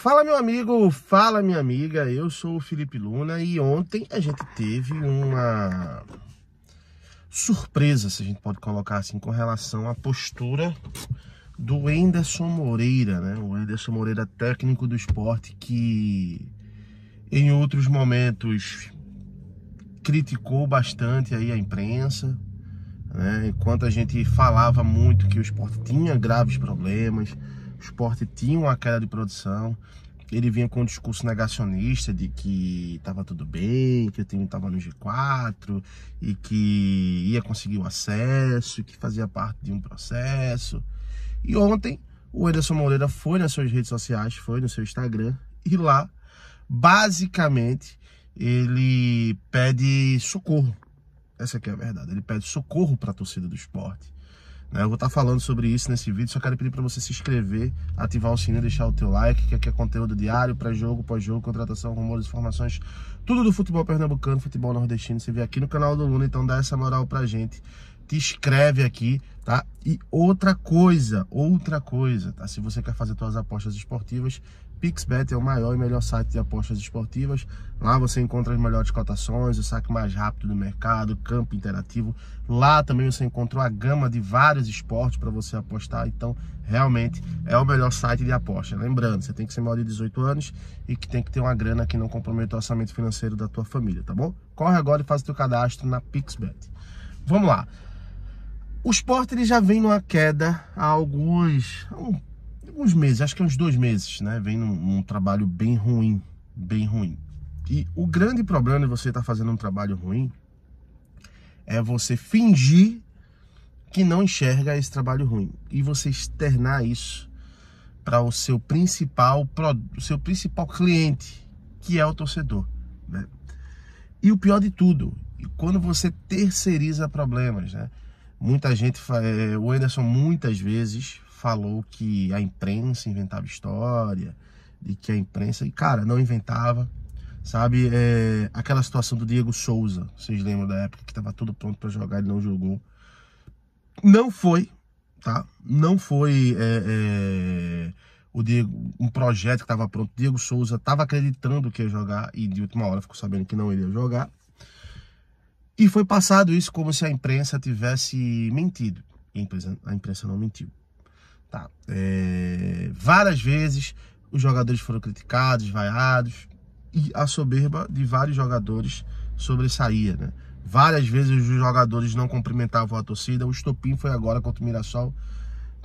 Fala meu amigo, fala minha amiga, eu sou o Felipe Luna e ontem a gente teve uma surpresa, se a gente pode colocar assim, com relação à postura do Enderson Moreira, né? O Enderson Moreira, técnico do esporte, que em outros momentos criticou bastante aí a imprensa, né? enquanto a gente falava muito que o esporte tinha graves problemas, o esporte tinha uma queda de produção. Ele vinha com um discurso negacionista de que estava tudo bem, que o time estava no G4 e que ia conseguir o acesso, que fazia parte de um processo. E ontem o Ederson Moreira foi nas suas redes sociais, foi no seu Instagram, e lá, basicamente, ele pede socorro. Essa é a verdade. Ele pede socorro para a torcida do esporte. Né? Eu vou estar falando sobre isso nesse vídeo, só quero pedir para você se inscrever, ativar o sininho, deixar o teu like, que aqui é conteúdo diário, pré-jogo, pós-jogo, contratação, rumores, informações, tudo do futebol pernambucano, futebol nordestino, você vê aqui no canal do Luna, então dá essa moral pra gente, te inscreve aqui, tá? E outra coisa, outra coisa, tá? Se você quer fazer suas apostas esportivas, PixBet é o maior e melhor site de apostas esportivas. Lá você encontra as melhores cotações, o saque mais rápido do mercado, campo interativo. Lá também você encontrou a gama de vários esportes para você apostar. Então, realmente é o melhor site de aposta. Lembrando, você tem que ser maior de 18 anos e que tem que ter uma grana que não comprometa o orçamento financeiro da tua família, tá bom? Corre agora e faz o teu cadastro na PixBet. Vamos lá. O esporte ele já vem numa queda há alguns, há um alguns meses, acho que é uns dois meses, né? Vem num, num trabalho bem ruim, bem ruim. E o grande problema de você estar tá fazendo um trabalho ruim é você fingir que não enxerga esse trabalho ruim e você externar isso para o seu principal pro seu principal cliente, que é o torcedor. Né? E o pior de tudo, quando você terceiriza problemas, né? Muita gente, é, o Anderson muitas vezes falou que a imprensa inventava história, de que a imprensa, e cara, não inventava. Sabe, é, aquela situação do Diego Souza, vocês lembram da época que tava tudo pronto para jogar, ele não jogou. Não foi, tá? Não foi é, é, o Diego, um projeto que tava pronto. Diego Souza tava acreditando que ia jogar e de última hora ficou sabendo que não iria jogar. E foi passado isso como se a imprensa tivesse mentido. A imprensa, a imprensa não mentiu. Tá. É, várias vezes os jogadores foram criticados, vaiados, e a soberba de vários jogadores sobressaía, né? Várias vezes os jogadores não cumprimentavam a torcida. O estopim foi agora contra o Mirassol,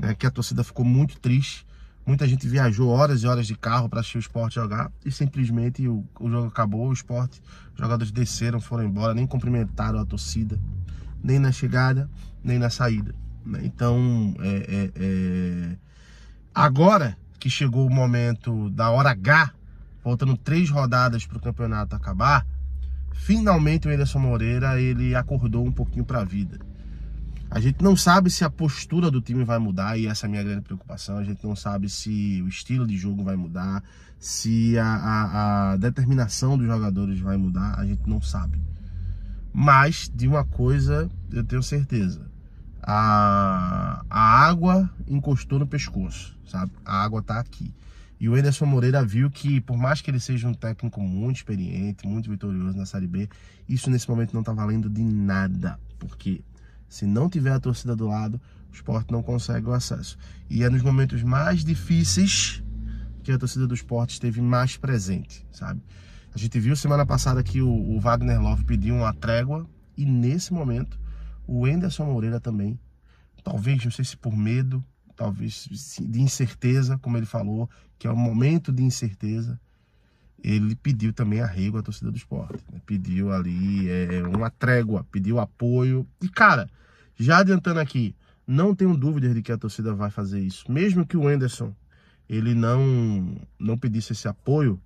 né, que a torcida ficou muito triste. Muita gente viajou horas e horas de carro para assistir o esporte jogar e simplesmente o, o jogo acabou, o esporte, os jogadores desceram, foram embora, nem cumprimentaram a torcida, nem na chegada, nem na saída. Né? Então, é, é, é, agora que chegou o momento da hora H, faltando três rodadas para o campeonato acabar, finalmente o Anderson Moreira ele acordou um pouquinho para a vida. A gente não sabe se a postura do time vai mudar, e essa é a minha grande preocupação. A gente não sabe se o estilo de jogo vai mudar, se a, a, a determinação dos jogadores vai mudar, a gente não sabe. Mas de uma coisa eu tenho certeza: a, a água encostou no pescoço, sabe? A água tá aqui. E o Anderson Moreira viu que, por mais que ele seja um técnico muito experiente, muito vitorioso na Série B, isso nesse momento não tá valendo de nada, porque se não tiver a torcida do lado, o esporte não consegue o acesso. E é nos momentos mais difíceis que a torcida do esporte esteve mais presente, sabe? A gente viu semana passada que o, o Wagner Love pediu uma trégua e nesse momento o Enderson Moreira também, talvez, não sei se por medo, talvez de incerteza, como ele falou, que é um momento de incerteza, ele pediu também arrego à torcida do esporte. Né? Pediu ali é, uma trégua, pediu apoio. E, cara, já adiantando aqui, não tenho dúvidas de que a torcida vai fazer isso. Mesmo que o Enderson ele não, não pedisse esse apoio,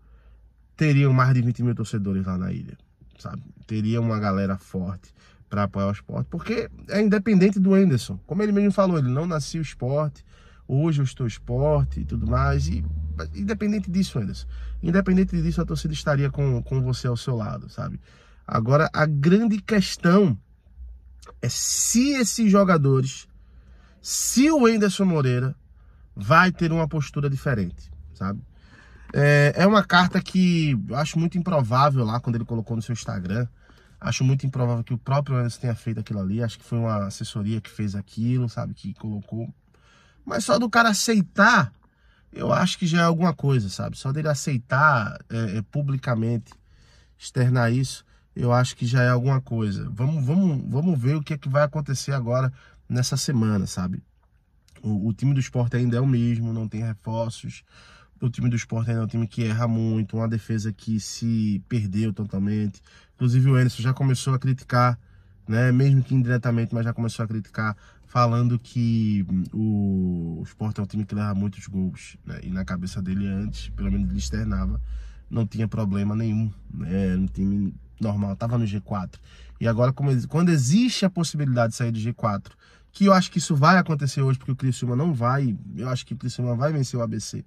teriam mais de 20 mil torcedores lá na ilha, sabe? Teria uma galera forte para apoiar o esporte, porque é independente do Anderson. Como ele mesmo falou, ele não nasceu esporte, hoje eu estou esporte e tudo mais. E independente disso, Anderson, independente disso, a torcida estaria com, com você ao seu lado, sabe? Agora, a grande questão é se esses jogadores, se o Anderson Moreira vai ter uma postura diferente, sabe? É, é uma carta que eu acho muito improvável lá quando ele colocou no seu Instagram. Acho muito improvável que o próprio Anderson tenha feito aquilo ali. Acho que foi uma assessoria que fez aquilo, sabe? Que colocou. Mas só do cara aceitar, eu acho que já é alguma coisa, sabe? Só dele aceitar é, é publicamente, externar isso, eu acho que já é alguma coisa. Vamos, vamos, vamos ver o que é que vai acontecer agora nessa semana, sabe? O, o time do esporte ainda é o mesmo, não tem reforços o time do Sport ainda é um time que erra muito, uma defesa que se perdeu totalmente. Inclusive o Enerson já começou a criticar, né, mesmo que indiretamente, mas já começou a criticar, falando que hum, o, Sport é um time que erra muitos gols. Né, e na cabeça dele antes, pelo menos ele externava, não tinha problema nenhum. Né, era um time normal, estava no G4. E agora, quando existe a possibilidade de sair do G4, que eu acho que isso vai acontecer hoje, porque o Criciúma não vai, eu acho que o Criciúma vai vencer o ABC.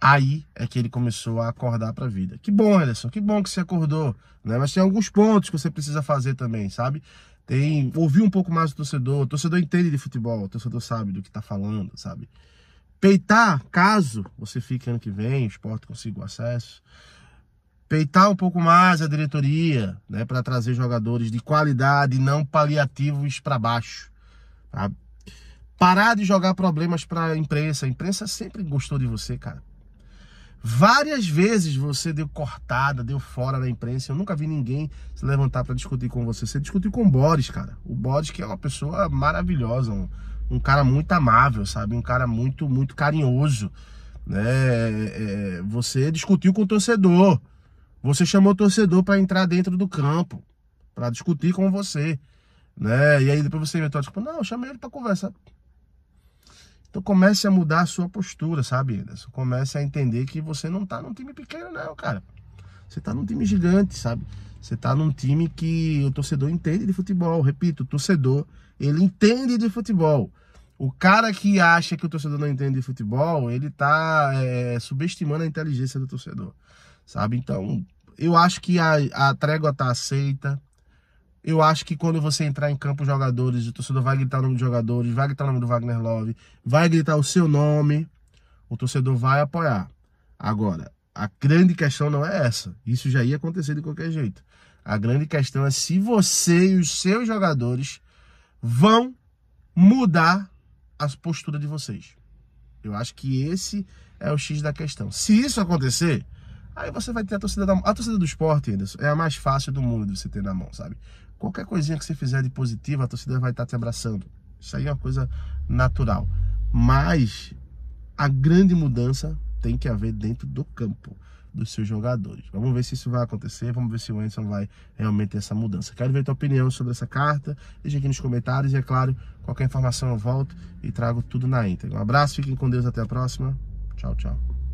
Aí é que ele começou a acordar para a vida. Que bom, Ederson, que bom que você acordou, né? Mas tem alguns pontos que você precisa fazer também, sabe? Tem ouvir um pouco mais o torcedor, o torcedor entende de futebol, o torcedor sabe do que está falando, sabe? Peitar, caso você fique ano que vem, o esporte consiga o acesso, peitar um pouco mais a diretoria, né, para trazer jogadores de qualidade, não paliativos para baixo. Tá? Parar de jogar problemas para a imprensa. A imprensa sempre gostou de você, cara. Várias vezes você deu cortada, deu fora na imprensa. Eu nunca vi ninguém se levantar para discutir com você. Você discutiu com o Boris, cara. O Boris que é uma pessoa maravilhosa, um, um cara muito amável, sabe? Um cara muito, muito carinhoso. Né? É, é você discutiu com o torcedor. Você chamou o torcedor para entrar dentro do campo para discutir com você, né? E aí depois você inventou tipo, não, chamei ele para conversar. Então comece a mudar a sua postura, sabe, Anderson? Comece a entender que você não tá num time pequeno, não, cara. Você tá num time gigante, sabe? Você tá num time que o torcedor entende de futebol. Repito, o torcedor, ele entende de futebol. O cara que acha que o torcedor não entende de futebol, ele tá é, subestimando a inteligência do torcedor, sabe? Então, eu acho que a, a trégua tá aceita, eu acho que quando você entrar em campo, jogadores, o torcedor vai gritar o nome dos jogadores, vai gritar o nome do Wagner Love, vai gritar o seu nome, o torcedor vai apoiar. Agora, a grande questão não é essa. Isso já ia acontecer de qualquer jeito. A grande questão é se você e os seus jogadores vão mudar as posturas de vocês. Eu acho que esse é o X da questão. Se isso acontecer, aí você vai ter a torcida da A torcida do esporte, Anderson, é a mais fácil do mundo de você ter na mão, sabe? Qualquer coisinha que você fizer de positiva, a torcida vai estar tá te abraçando. Isso aí é uma coisa natural. Mas a grande mudança tem que haver dentro do campo dos seus jogadores. Vamos ver se isso vai acontecer, vamos ver se o Anderson vai realmente ter essa mudança. Quero ver tua opinião sobre essa carta, deixa aqui nos comentários e, é claro, qualquer informação eu volto e trago tudo na íntegra. Um abraço, fiquem com Deus, até a próxima. Tchau, tchau.